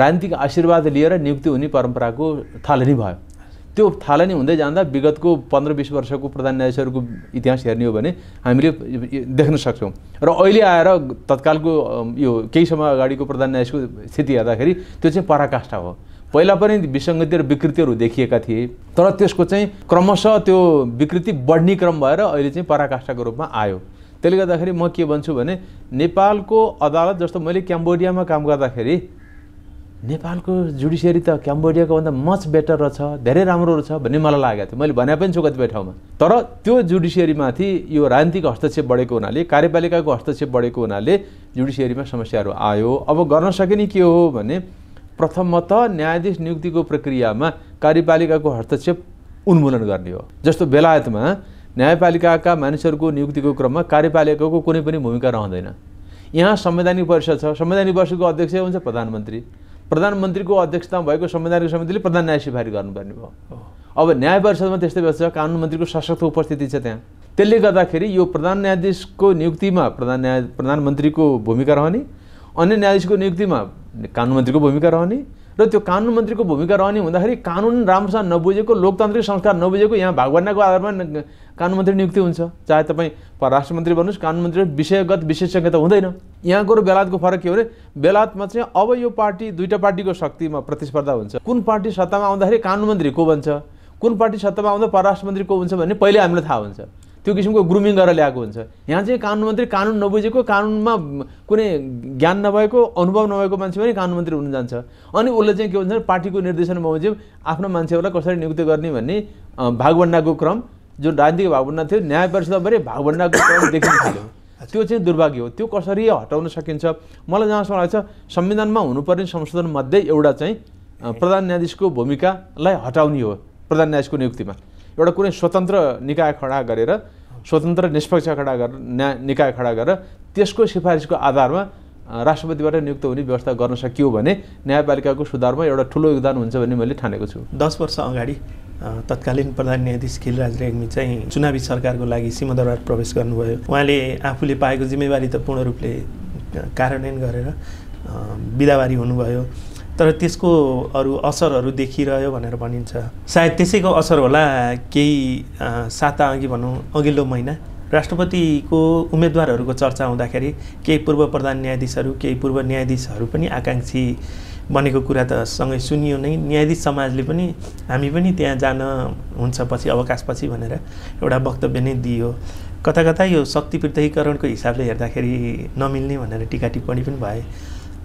राजनीतिक आशीर्वाद लिएर नियुक्ति हुने परम्पराको थालनी भयो त्यो थालनी हुँदै जाँदा विगतको पन्ध्र बिस वर्षको प्रधान न्यायाधीशहरूको इतिहास हेर्ने हो भने हामीले देख्न सक्छौँ र अहिले आएर तत्कालको यो केही समय अगाडिको प्रधान न्यायाधीशको स्थिति हेर्दाखेरि त्यो चाहिँ पराकाष्ठा हो पहिला पनि विसङ्गति र विकृतिहरू देखिएका थिए तर त्यसको चाहिँ क्रमशः त्यो विकृति बढ्ने क्रम भएर अहिले चाहिँ पराकाष्ठाको रूपमा आयो त्यसले गर्दाखेरि म के भन्छु भने नेपालको अदालत जस्तो मैले क्याम्बोडियामा काम गर्दाखेरि नेपालको जुडिसियरी त क्याम्बोडियाको भन्दा मच बेटर रहेछ धेरै राम्रो रहेछ भन्ने मलाई लागेको थियो मैले भने पनि छु कतिपय ठाउँमा तर त्यो जुडिसियरीमाथि यो राजनीतिक हस्तक्षेप बढेको हुनाले कार्यपालिकाको हस्तक्षेप बढेको हुनाले जुडिसियरीमा समस्याहरू आयो अब गर्न सकिने के हो भने प्रथमत न्यायाधीश नियुक्तिको प्रक्रियामा कार्यपालिकाको हस्तक्षेप उन्मूलन गर्ने हो जस्तो बेलायतमा न्यायपालिकाका मानिसहरूको नियुक्तिको क्रममा कार्यपालिकाको कुनै पनि भूमिका रहँदैन यहाँ संवैधानिक परिषद छ संवैधानिक परिषदको अध्यक्ष हुन्छ प्रधानमन्त्री प्रधानमन्त्रीको अध्यक्षतामा भएको संवैधानिक समितिले प्रधान भारी गर्नुपर्ने भयो अब न्याय परिषदमा त्यस्तै व्यवस्था छ कानुन मन्त्रीको सशक्त उपस्थिति छ त्यहाँ त्यसले गर्दाखेरि यो प्रधान न्यायाधीशको नियुक्तिमा प्रधान न्याय प्रधानमन्त्रीको भूमिका रहने अन्य न्यायाधीशको नियुक्तिमा कानुन मन्त्रीको भूमिका रहने र त्यो कानुन मन्त्रीको भूमिका रहने हुँदाखेरि कानुन राम्रोसँग नबुझेको लोकतान्त्रिक संस्कार नबुझेको यहाँ भागवन्नाको आधारमा कानुन मन्त्री नियुक्ति हुन्छ चाहे तपाईँ परराष्ट्र मन्त्री भन्नुहोस् कानुन मन्त्री विषयगत विशेषज्ञ त हुँदैन यहाँको र बेलायतको फरक के हो भने बेलायतमा चाहिँ अब यो पार्टी दुईवटा पार्टीको शक्तिमा प्रतिस्पर्धा हुन्छ कुन पार्टी सत्तामा आउँदाखेरि कानुन मन्त्री को बन्छ कुन पार्टी सत्तामा आउँदा परराष्ट्र मन्त्री को हुन्छ भन्ने पहिले हामीलाई थाहा हुन्छ त्यो किसिमको ग्रुमिङ गरेर ल्याएको हुन्छ यहाँ चाहिँ कानुन मन्त्री कानुन नबुझेको कानुनमा कुनै ज्ञान नभएको अनुभव नभएको मान्छे पनि कानुन मन्त्री हुन जान्छ अनि उसले चाहिँ के भन्छ पार्टीको निर्देशन बमोजिम आफ्नो मान्छेहरूलाई कसरी नियुक्ति गर्ने भन्ने भागभन्डाको क्रम जुन राजनीतिक भावभन्डा थियो न्याय परिषदभरि भावभन्डाको क्रम देखिन थाल्यो त्यो चाहिँ दुर्भाग्य हो त्यो कसरी हटाउन सकिन्छ मलाई जहाँसम्म लाग्छ संविधानमा हुनुपर्ने संशोधनमध्ये एउटा चाहिँ प्रधान न्यायाधीशको भूमिकालाई हटाउने हो प्रधान न्यायाधीशको नियुक्तिमा एउटा कुनै स्वतन्त्र निकाय खडा गरेर स्वतन्त्र निष्पक्ष खडा गरेर न्याय निकाय खडा गरेर त्यसको सिफारिसको आधारमा राष्ट्रपतिबाट नियुक्त हुने व्यवस्था गर्न सकियो भने न्यायपालिकाको सुधारमा एउटा ठुलो योगदान हुन्छ भन्ने मैले ठानेको छु दस वर्ष अगाडि तत्कालीन प्रधान न्यायाधीश खिलराज रेग्मी चाहिँ चुनावी सरकारको लागि सिंहदरबार प्रवेश गर्नुभयो उहाँले आफूले पाएको जिम्मेवारी त पूर्ण रूपले कार्यान्वयन गरेर बिदाबारी हुनुभयो तर त्यसको अरू असरहरू देखिरह्यो भनेर भनिन्छ सायद त्यसैको असर होला केही साता अघि भनौँ अघिल्लो महिना राष्ट्रपतिको उम्मेदवारहरूको चर्चा हुँदाखेरि केही पूर्व प्रधान न्यायाधीशहरू केही पूर्व न्यायाधीशहरू पनि आकाङ्क्षी बनेको कुरा त सँगै सुनियो नै न्यायाधीश समाजले पनि हामी पनि त्यहाँ जान हुन्छ पछि अवकाशपछि भनेर एउटा वक्तव्य नै दियो कता कता यो शक्ति पृथकीकरणको हिसाबले हेर्दाखेरि नमिल्ने भनेर टिका टिप्पणी पनि भए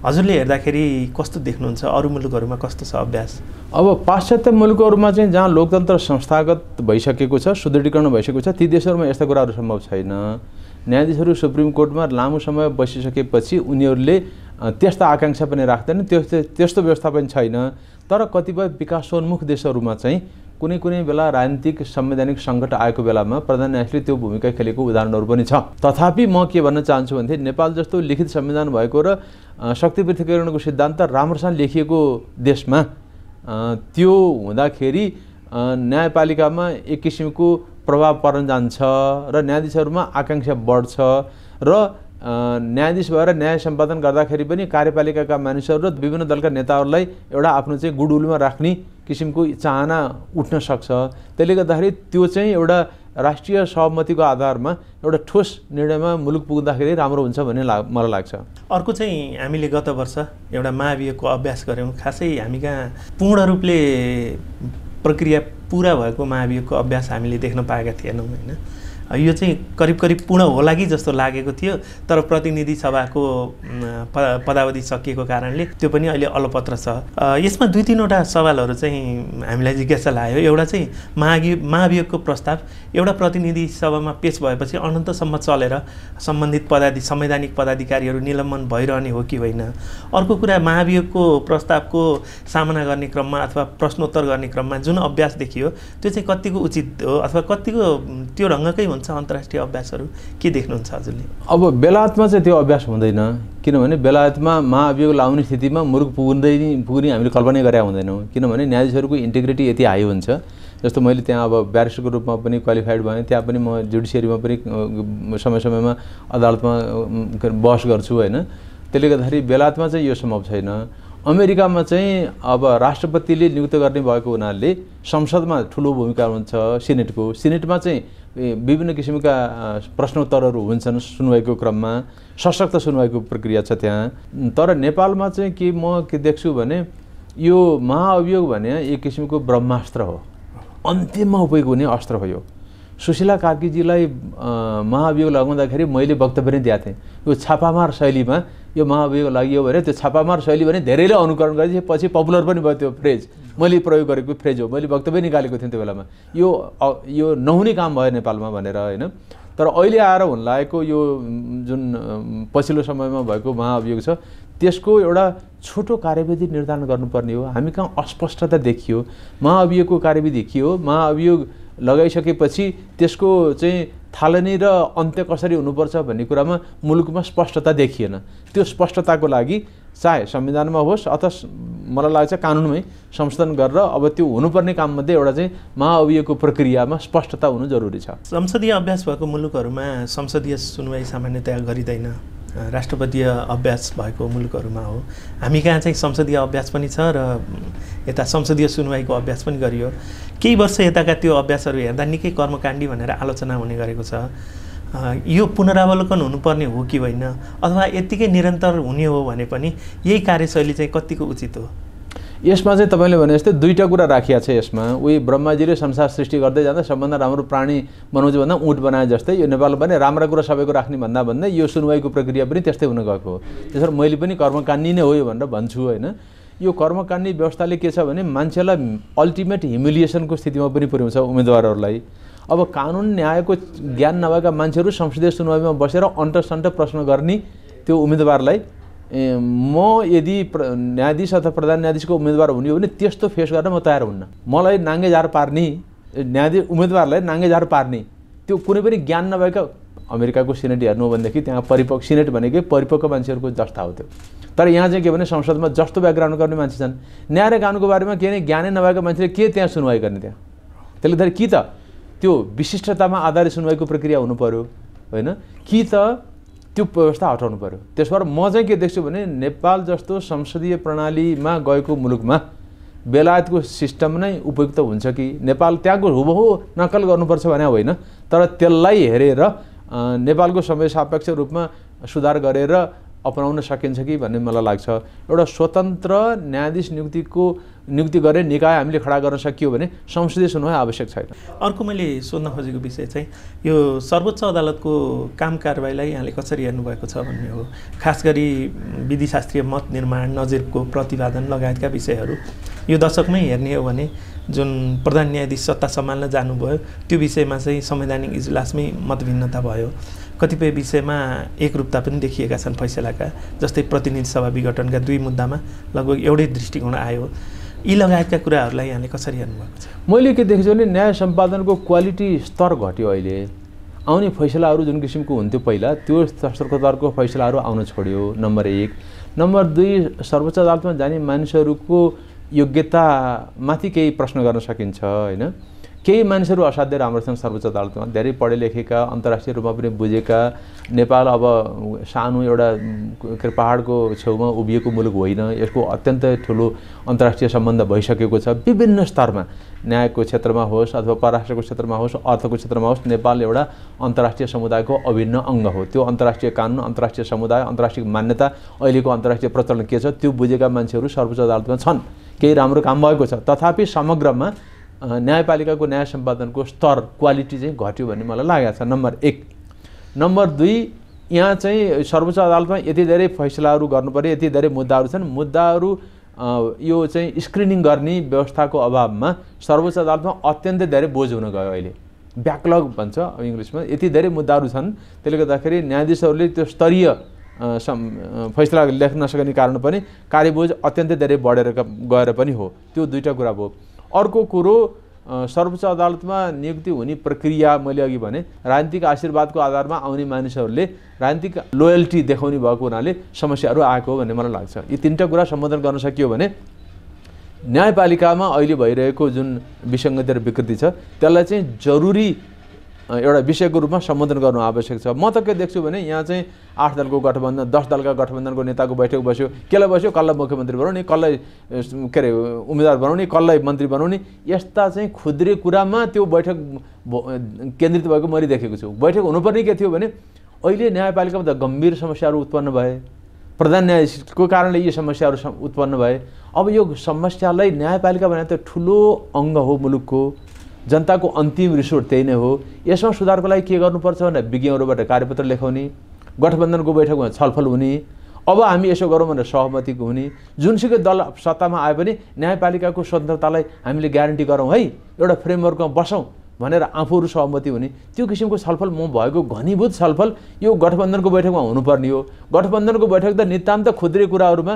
हजुरले हेर्दाखेरि कस्तो देख्नुहुन्छ अरू मुलुकहरूमा कस्तो छ अभ्यास अब पाश्चात्य मुलुकहरूमा चाहिँ जहाँ लोकतन्त्र संस्थागत भइसकेको छ सुदृढीकरण भइसकेको छ ती देशहरूमा यस्ता कुराहरू सम्भव छैन न्यायाधीशहरू सुप्रिम कोर्टमा लामो समय बसिसकेपछि उनीहरूले त्यस्ता आकाङ्क्षा पनि राख्दैन त्यस्तो त्यस्तो व्यवस्था पनि छैन तर कतिपय विकासोन्मुख देशहरूमा चाहिँ कुनै कुनै बेला राजनीतिक संवैधानिक सङ्कट आएको बेलामा प्रधान न्यायाधीशले त्यो भूमिका खेलेको उदाहरणहरू पनि छ तथापि म के भन्न चाहन्छु भने नेपाल जस्तो लिखित संविधान भएको र शक्ति पृथकीकरणको सिद्धान्त राम्रोसँग लेखिएको देशमा त्यो हुँदाखेरि न्यायपालिकामा एक किसिमको प्रभाव पर्न जान्छ र न्यायाधीशहरूमा आकाङ्क्षा बढ्छ र न्यायाधीश भएर न्याय सम्पादन गर्दाखेरि पनि कार्यपालिकाका मानिसहरू र विभिन्न दलका नेताहरूलाई एउटा आफ्नो चाहिँ गुडुलमा राख्ने किसिमको चाहना उठ्न सक्छ त्यसले गर्दाखेरि त्यो चाहिँ एउटा राष्ट्रिय सहमतिको आधारमा एउटा ठोस निर्णयमा मुलुक पुग्दाखेरि राम्रो हुन्छ भन्ने ला मलाई लाग्छ अर्को चाहिँ हामीले गत वर्ष एउटा महाभियोगको अभ्यास गऱ्यौँ खासै हामी कहाँ पूर्ण रूपले प्रक्रिया पुरा भएको महाभियोगको अभ्यास हामीले देख्न पाएका थिएनौँ होइन यो चाहिँ करिब करिब पूर्ण होला कि जस्तो लागेको थियो तर प्रतिनिधि सभाको पदावधि सकिएको कारणले त्यो पनि अहिले अलपत्र छ यसमा दुई तिनवटा सवालहरू चाहिँ हामीलाई जिज्ञासा लाग्यो एउटा चाहिँ महाभि महाभियोगको प्रस्ताव एउटा प्रतिनिधि सभामा पेस भएपछि अनन्तसम्म चलेर सम्बन्धित पदाधि संवैधानिक पदाधिकारीहरू निलम्बन भइरहने हो कि होइन अर्को कुरा महाभियोगको प्रस्तावको सामना गर्ने क्रममा अथवा प्रश्नोत्तर गर्ने क्रममा जुन अभ्यास देखियो त्यो चाहिँ कतिको उचित हो अथवा कतिको त्यो ढङ्गकै हुनुहुन्छ अन्तर्राष्ट्रिय अभ्यासहरू के देख्नुहुन्छ हजुरले अब बेलायतमा चाहिँ त्यो अभ्यास हुँदैन किनभने बेलायतमा महाअभियोग लाउने स्थितिमा मुर्ख पुग्दै पुग्ने हामीले कल्पना गरेका हुँदैनौँ किनभने न्यायाधीशहरूको इन्टिग्रिटी यति हाई हुन्छ जस्तो मैले त्यहाँ अब ब्यारिस्टरको रूपमा पनि क्वालिफाइड भएँ त्यहाँ पनि म जुडिसियरीमा पनि समय समयमा अदालतमा बहस गर्छु होइन त्यसले गर्दाखेरि बेलायतमा चाहिँ यो सम्भव छैन अमेरिकामा चाहिँ अब राष्ट्रपतिले नियुक्त गर्ने भएको हुनाले संसदमा ठुलो भूमिका हुन्छ सिनेटको सिनेटमा चाहिँ विभिन्न किसिमका प्रश्नोत्तरहरू हुन्छन् सुनवाईको क्रममा सशक्त सुनवाईको प्रक्रिया छ त्यहाँ तर नेपालमा चाहिँ के म के देख्छु भने यो महाअभियोग भने एक किसिमको ब्रह्मास्त्र हो अन्तिममा उपयोग हुने अस्त्र हो यो सुशीला कार्कीजीलाई महाअभियोग लगाउँदाखेरि मैले वक्तव्य नै दिएको थिएँ यो छापामार शैलीमा यो महाभियोग लागि हो भने त्यो छापामार शैली भने धेरैले अनुकरण गरेपछि पछि पपुलर पनि भयो त्यो फ्रेज मैले प्रयोग गरेको फ्रेज हो मैले वक्तव्य निकालेको थिएँ त्यो बेलामा यो यो नहुने काम भयो नेपालमा भनेर होइन तर अहिले आएर हुन लागेको यो जुन पछिल्लो समयमा भएको महाअभियोग छ त्यसको एउटा छोटो कार्यविधि निर्धारण गर्नुपर्ने हो हामी कहाँ अस्पष्टता देखियो महाअभियोगको कार्यविधि के हो महाअभियोग लगाइसकेपछि त्यसको चाहिँ थालनी र अन्त्य कसरी हुनुपर्छ भन्ने कुरामा मुलुकमा स्पष्टता देखिएन त्यो स्पष्टताको लागि चाहे संविधानमा होस् अथवा मलाई लाग्छ कानुनमै संशोधन गरेर अब त्यो हुनुपर्ने काममध्ये एउटा चाहिँ महाअभियोगको प्रक्रियामा स्पष्टता हुनु जरुरी छ संसदीय अभ्यास भएको मुलुकहरूमा संसदीय सुनवाई सामान्यतया गरिँदैन राष्ट्रपतीय अभ्यास भएको मुलुकहरूमा हो हामी कहाँ चाहिँ संसदीय अभ्यास पनि छ र यता संसदीय सुनवाईको अभ्यास पनि गरियो केही वर्ष यताका त्यो अभ्यासहरू हेर्दा निकै कर्मकाण्डी भनेर आलोचना हुने गरेको छ यो पुनरावलोकन हुनुपर्ने हो कि होइन अथवा यत्तिकै निरन्तर हुने हो भने पनि यही कार्यशैली चाहिँ कतिको उचित हो यसमा चाहिँ तपाईँले भने जस्तै दुईवटा कुरा राखिया छ यसमा उही ब्रह्माजीले संसार सृष्टि गर्दै जाँदा सबभन्दा राम्रो प्राणी बनाउँछु भन्दा उँट बनाए जस्तै यो नेपालमा पनि राम्रा कुरा सबैको राख्ने भन्दा भन्दै यो सुनवाईको प्रक्रिया पनि त्यस्तै हुन गएको हो त्यसर्थ मैले पनि कर्मकाण्डी नै हो यो भनेर भन्छु होइन यो कर्मकाण्डी व्यवस्थाले के छ भने मान्छेलाई अल्टिमेट ह्युमिलिएसनको स्थितिमा पनि पुर्याउँछ उम्मेदवारहरूलाई अब कानुन न्यायको ज्ञान नभएका मान्छेहरू संसदीय सुनवाईमा बसेर अन्टसन्ट प्रश्न गर्ने त्यो उम्मेदवारलाई म यदि प्र न्यायाधीश अथवा प्रधान न्यायाधीशको उम्मेदवार हुने हो भने त्यस्तो फेस गर्न म तयार हुन्न मलाई नाङ्गेझार पार्ने न्यायाधीश उम्मेदवारलाई नाङ्गेझार पार्ने त्यो कुनै पनि ज्ञान नभएका अमेरिकाको सिनेट हेर्नु हो भनेदेखि त्यहाँ परिपक्व सिनेट भनेकै परिपक्व मान्छेहरूको जस्ता हो त्यो तर यहाँ चाहिँ के भने संसदमा जस्तो ब्याकग्राउन्ड गर्ने मान्छे छन् न्याय र कानुनको बारेमा के नै ज्ञानै नभएको मान्छेले के त्यहाँ सुनवाई गर्ने त्यहाँ त्यसले गर्दाखेरि कि त त्यो विशिष्टतामा आधारित सुनवाईको प्रक्रिया हुनु पऱ्यो होइन कि त त्यो व्यवस्था हटाउनु पऱ्यो त्यसबाट म चाहिँ के देख्छु भने नेपाल जस्तो संसदीय प्रणालीमा गएको मुलुकमा बेलायतको सिस्टम नै उपयुक्त हुन्छ कि नेपाल त्यहाँको हुबहु नक्कल गर्नुपर्छ भने होइन तर त्यसलाई हेरेर नेपालको समय सापेक्ष रूपमा सुधार गरेर अपनाउन सकिन्छ कि भन्ने मलाई लाग्छ एउटा स्वतन्त्र न्यायाधीश नियुक्तिको नियुक्ति गर्ने निकाय हामीले खडा गर्न सकियो भने संसदीय सुनवाई आवश्यक छैन अर्को मैले सोध्न खोजेको विषय चाहिँ यो सर्वोच्च अदालतको काम कारवाहीलाई यहाँले कसरी हेर्नुभएको छ भन्ने हो खास गरी विधिशास्त्रीय मत निर्माण नजिरको प्रतिपादन लगायतका विषयहरू यो दशकमै हेर्ने हो भने जुन प्रधान न्यायाधीश सत्ता सम्हाल्न जानुभयो त्यो विषयमा चाहिँ संवैधानिक इजलासमै मतभिन्नता भयो कतिपय विषयमा एकरूपता पनि देखिएका छन् फैसलाका जस्तै प्रतिनिधि सभा विघटनका दुई मुद्दामा लगभग एउटै दृष्टिकोण आयो यी लगायतका कुराहरूलाई यहाँले कसरी हेर्नुभएको छ मैले के देखेको छु भने न्याय सम्पादनको क्वालिटी स्तर घट्यो अहिले आउने फैसलाहरू जुन किसिमको हुन्थ्यो पहिला त्यो स्तरको फैसलाहरू आउन छोड्यो नम्बर एक नम्बर दुई सर्वोच्च अदालतमा जाने मानिसहरूको योग्यतामाथि केही प्रश्न गर्न सकिन्छ होइन केही मानिसहरू असाध्य छन् सर्वोच्च अदालतमा धेरै पढे लेखेका अन्तर्राष्ट्रिय रूपमा पनि बुझेका नेपाल अब सानो एउटा के पाहाडको छेउमा उभिएको मुलुक होइन यसको अत्यन्तै ठुलो अन्तर्राष्ट्रिय सम्बन्ध भइसकेको छ विभिन्न स्तरमा न्यायको क्षेत्रमा होस् अथवा पराष्ट्रको क्षेत्रमा होस् अर्थको क्षेत्रमा होस् नेपाल एउटा अन्तर्राष्ट्रिय समुदायको अभिन्न अङ्ग हो त्यो अन्तर्राष्ट्रिय कानुन अन्तर्राष्ट्रिय समुदाय अन्तर्राष्ट्रिय मान्यता अहिलेको अन्तर्राष्ट्रिय प्रचलन के छ त्यो बुझेका मान्छेहरू सर्वोच्च अदालतमा छन् केही राम्रो काम भएको छ तथापि समग्रमा न्यायपालिकाको न्याय सम्पादनको स्तर क्वालिटी चाहिँ घट्यो भन्ने मलाई लागेको छ नम्बर एक नम्बर दुई यहाँ चाहिँ सर्वोच्च अदालतमा यति धेरै फैसलाहरू गर्नुपऱ्यो यति धेरै मुद्दाहरू छन् मुद्दाहरू यो चाहिँ स्क्रिनिङ गर्ने व्यवस्थाको अभावमा सर्वोच्च अदालतमा अत्यन्तै धेरै बोझ हुन गयो अहिले ब्याकलग भन्छ इङ्ग्लिसमा यति धेरै मुद्दाहरू छन् त्यसले गर्दाखेरि न्यायाधीशहरूले त्यो स्तरीय फैसला लेख्न नसक्ने कारण पनि कार्यबोझ अत्यन्तै धेरै बढेर गएर पनि हो त्यो दुईवटा कुरा भयो अर्को कुरो सर्वोच्च अदालतमा नियुक्ति हुने प्रक्रिया मैले अघि भने राजनीतिक आशीर्वादको आधारमा आउने मानिसहरूले राजनीतिक लोयल्टी देखाउने भएको हुनाले समस्याहरू आएको भन्ने मलाई लाग्छ यी तिनवटा कुरा सम्बोधन गर्न सकियो भने न्यायपालिकामा अहिले भइरहेको जुन विसङ्गति र विकृति छ त्यसलाई चाहिँ जरुरी एउटा विषयको रूपमा सम्बोधन गर्नु आवश्यक छ म त के देख्छु भने यहाँ चाहिँ आठ दलको गठबन्धन दस दलका गठबन्धनको नेताको बैठक बस्यो केलाई बस्यो कसलाई मुख्यमन्त्री बनाउने कसलाई के अरे उम्मेदवार बनाउने कसलाई मन्त्री बनाउने यस्ता चाहिँ खुद्रे कुरामा त्यो बैठक केन्द्रित भएको मैले देखेको छु बैठक हुनुपर्ने के थियो भने अहिले न्यायपालिकामा त गम्भीर समस्याहरू उत्पन्न भए प्रधान न्यायाधीशको कारणले यी समस्याहरू उत्पन्न भए अब यो समस्यालाई न्यायपालिका भने त ठुलो अङ्ग हो मुलुकको जनताको अन्तिम रिसोर्ट त्यही नै हो यसमा सुधारको लागि के गर्नुपर्छ भनेर विज्ञहरूबाट कार्यपत्र लेखाउने गठबन्धनको बैठकमा छलफल हुने अब हामी यसो गरौँ भनेर सहमतिको हुने जुनसुकै दल सत्तामा आए पनि न्यायपालिकाको स्वतन्त्रतालाई हामीले ग्यारेन्टी गरौँ है एउटा फ्रेमवर्कमा बसौँ भनेर आफूहरू सहमति हुने त्यो किसिमको छलफल म भएको घनीभूत छलफल यो गठबन्धनको बैठकमा हुनुपर्ने हो गठबन्धनको बैठक त नितान्त खुद्रे कुराहरूमा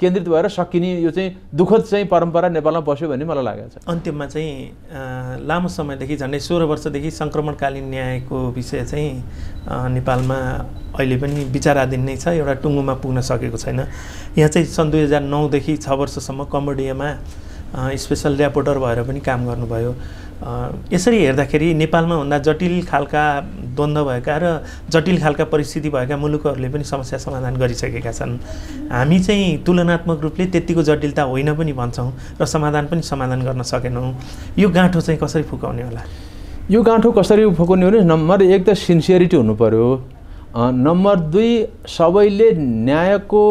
केन्द्रित भएर सकिने यो चाहिँ दुःखद चाहिँ परम्परा नेपालमा बस्यो भन्ने मलाई लागेको छ अन्त्यमा चाहिँ लामो समयदेखि झन्डै सोह्र वर्षदेखि सङ्क्रमणकालीन न्यायको विषय चाहिँ नेपालमा अहिले पनि विचाराधीन नै छ एउटा टुङ्गोमा पुग्न सकेको छैन यहाँ चाहिँ सन् दुई हजार नौदेखि छ वर्षसम्म कम्बोडियामा स्पेसल ऱ्यापोर्टर भएर पनि काम गर्नुभयो यसरी हेर्दाखेरि नेपालमा भन्दा जटिल खालका द्वन्द्व भएका र जटिल खालका परिस्थिति भएका मुलुकहरूले पनि समस्या समाधान गरिसकेका छन् हामी चाहिँ तुलनात्मक रूपले त्यत्तिको जटिलता होइन पनि भन्छौँ र समाधान पनि समाधान गर्न सकेनौँ यो गाँठो चाहिँ कसरी फुकाउने होला यो गाँठो कसरी फुकाउने हो भने नम्बर एक त सिन्सियरिटी हुनु पऱ्यो नम्बर दुई सबैले न्यायको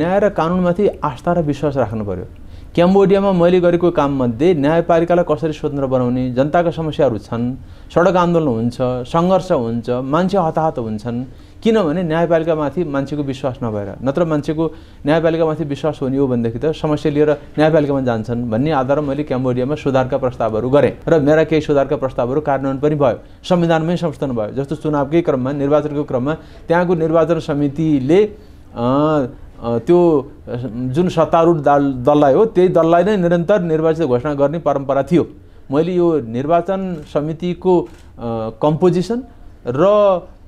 न्याय र कानुनमाथि आस्था र विश्वास राख्नु पऱ्यो क्याम्बोडियामा मैले गरेको काममध्ये न्यायपालिकालाई कसरी स्वतन्त्र बनाउने जनताका समस्याहरू छन् सडक आन्दोलन हुन्छ सङ्घर्ष हुन्छ मान्छे हताहत हुन्छन् किनभने न्यायपालिकामाथि मान्छेको विश्वास नभएर नत्र मान्छेको न्यायपालिकामाथि विश्वास हुने हो भनेदेखि त समस्या लिएर न्यायपालिकामा जान्छन् भन्ने आधारमा मैले क्याम्बोडियामा सुधारका प्रस्तावहरू गरेँ र मेरा केही सुधारका प्रस्तावहरू कार्यान्वयन पनि भयो संविधानमै संशोधन भयो जस्तो चुनावकै क्रममा निर्वाचनको क्रममा त्यहाँको निर्वाचन समितिले त्यो जुन सत्तारूढ दल दललाई हो त्यही दललाई नै निरन्तर निर्वाचित घोषणा गर्ने परम्परा थियो मैले यो निर्वाचन समितिको कम्पोजिसन र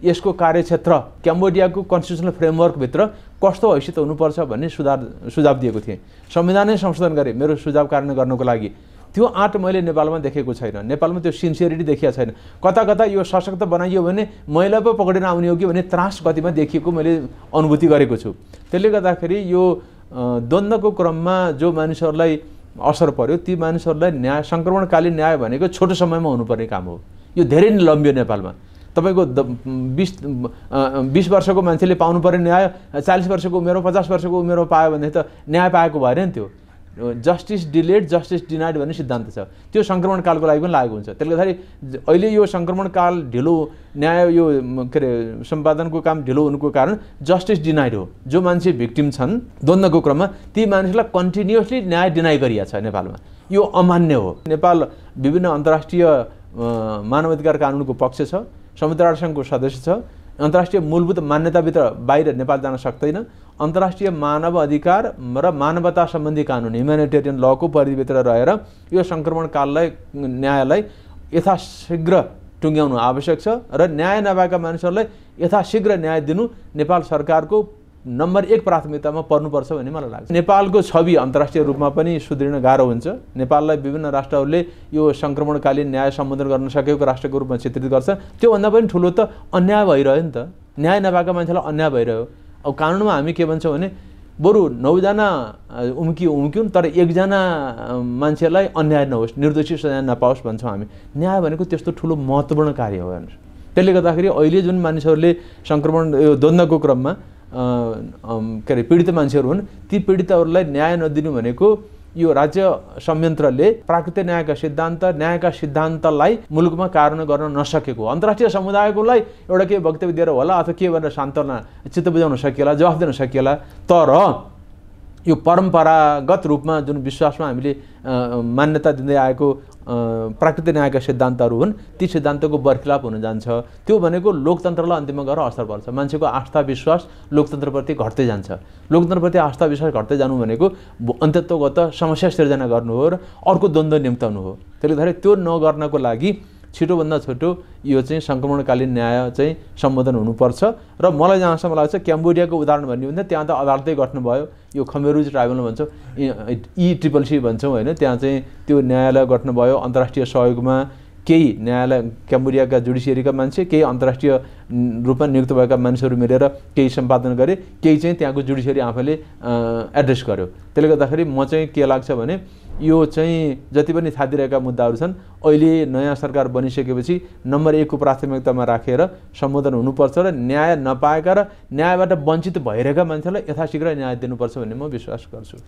यसको कार्यक्षेत्र क्याम्बोडियाको कन्स्टिट्युसनल फ्रेमवर्कभित्र कस्तो हैसियत हुनुपर्छ भन्ने सुधार सुझाव दिएको थिएँ संविधानै संशोधन गरेँ मेरो सुझाव कारण गर्नुको लागि त्यो आँट मैले नेपालमा देखेको छैन नेपालमा त्यो सिन्सियरिटी देखिया छैन कता कता यो सशक्त बनाइयो भने महिला पो पक्रेर आउने हो कि भने त्रास गतिमा देखिएको मैले अनुभूति गरेको छु त्यसले गर्दाखेरि यो द्वन्द्वको क्रममा जो मानिसहरूलाई असर पर्यो ती मानिसहरूलाई न्याय सङ्क्रमणकालीन न्याय भनेको छोटो समयमा हुनुपर्ने काम हो यो धेरै नै लम्बियो नेपालमा तपाईँको द बिस बिस वर्षको मान्छेले पाउनु पर्ने न्याय चालिस वर्षको उमेरमा पचास वर्षको उमेरमा पायो भने त न्याय पाएको भएन नि त्यो जस्टिस डिलेड जस्टिस डिनाइड भन्ने सिद्धान्त छ त्यो सङ्क्रमणकालको लागि पनि लागेको हुन्छ त्यसले गर्दाखेरि अहिले यो सङ्क्रमणकाल ढिलो न्याय यो के अरे सम्पादनको काम ढिलो हुनुको कारण जस्टिस डिनाइड हो जो मान्छे भिक्टिम छन् द्वन्द्वको क्रममा ती मान्छेलाई कन्टिन्युसली न्याय डिनाइ गरिएको छ नेपालमा यो अमान्य हो नेपाल विभिन्न अन्तर्राष्ट्रिय मानवाधिकार कानुनको पक्ष छ संयुक्त राष्ट्र सङ्घको सदस्य छ अन्तर्राष्ट्रिय मूलभूत मान्यताभित्र बाहिर नेपाल जान सक्दैन अन्तर्राष्ट्रिय मानव अधिकार र मानवता सम्बन्धी कानुन ह्युमेनिटेरियन लको परिधिभित्र रहेर यो सङ्क्रमणकाललाई न्यायलाई यथाशीघ्र टुङ्ग्याउनु आवश्यक छ र न्याय नभएका मानिसहरूलाई यथाशीघ्र न्याय दिनु नेपाल सरकारको नम्बर एक प्राथमिकतामा पर्नुपर्छ भन्ने मलाई लाग्छ नेपालको छवि अन्तर्राष्ट्रिय रूपमा पनि सुध्रिन गाह्रो हुन्छ नेपाललाई विभिन्न राष्ट्रहरूले यो सङ्क्रमणकालीन न्याय सम्बोधन गर्न सकेको राष्ट्रको रूपमा चित्रित गर्छ त्योभन्दा पनि ठुलो त अन्याय भइरह्यो नि त न्याय नभएका मान्छेलाई अन्याय भइरह्यो अब कानुनमा हामी के भन्छौँ भने बरु नौजना उम्कियो उम्क्यौँ तर एकजना मान्छेलाई अन्याय नहोस् निर्दोषी सजाय नपाओस् भन्छौँ हामी न्याय भनेको त्यस्तो ठुलो महत्त्वपूर्ण कार्य हो हेर्नुहोस् त्यसले गर्दाखेरि अहिले जुन मानिसहरूले सङ्क्रमण यो द्वन्द्वको क्रममा के अरे पीडित मान्छेहरू हुन् ती पीडितहरूलाई न्याय नदिनु भनेको यो राज्य संयन्त्रले प्राकृतिक न्यायका सिद्धान्त न्यायका सिद्धान्तलाई मुलुकमा कारण गर्न नसकेको अन्तर्राष्ट्रिय समुदायकोलाई एउटा के वक्तव्य दिएर होला अथवा के भनेर सान्त्वना चित्त बुझाउन सकिएला जवाफ दिन सकिएला तर यो परम्परागत रूपमा जुन विश्वासमा हामीले मान्यता दिँदै आएको प्राकृतिक न्यायका सिद्धान्तहरू हुन् ती सिद्धान्तको बर्खिलाप हुन जान्छ त्यो भनेको लोकतन्त्रलाई अन्तिममा गएर असर पर्छ मान्छेको आस्था विश्वास लोकतन्त्रप्रति घट्दै जान्छ लोकतन्त्रप्रति आस्था विश्वास घट्दै जानु भनेको अन्तत्वगत समस्या सिर्जना गर्नु हो र अर्को द्वन्द्व निम्ताउनु हो त्यसले गर्दाखेरि त्यो नगर्नको लागि छिटोभन्दा छिटो यो चाहिँ सङ्क्रमणकालीन न्याय चाहिँ सम्बोधन हुनुपर्छ र मलाई जहाँसम्म लाग्छ क्याम्बोडियाको उदाहरण भन्यो भने त्यहाँ त अदालतै गठन भयो यो खमेरुज ट्राइबलमा भन्छौँ इ ट्रिपल सी भन्छौँ होइन त्यहाँ चाहिँ त्यो न्यायालय गठन भयो अन्तर्राष्ट्रिय सहयोगमा केही न्यायालय क्याम्बोडियाका जुडिसियरीका मान्छे केही अन्तर्राष्ट्रिय रूपमा नियुक्त भएका मानिसहरू मिलेर केही सम्पादन गरे केही चाहिँ त्यहाँको जुडिसियरी आफैले एड्रेस गर्यो त्यसले गर्दाखेरि म चाहिँ के लाग्छ भने यो चाहिँ जति पनि थादिरहेका मुद्दाहरू छन् अहिले नयाँ सरकार बनिसकेपछि नम्बर एकको प्राथमिकतामा राखेर सम्बोधन हुनुपर्छ र न्याय नपाएका र न्यायबाट वञ्चित भइरहेका मान्छेलाई यथाशीघ्र न्याय दिनुपर्छ भन्ने म विश्वास गर्छु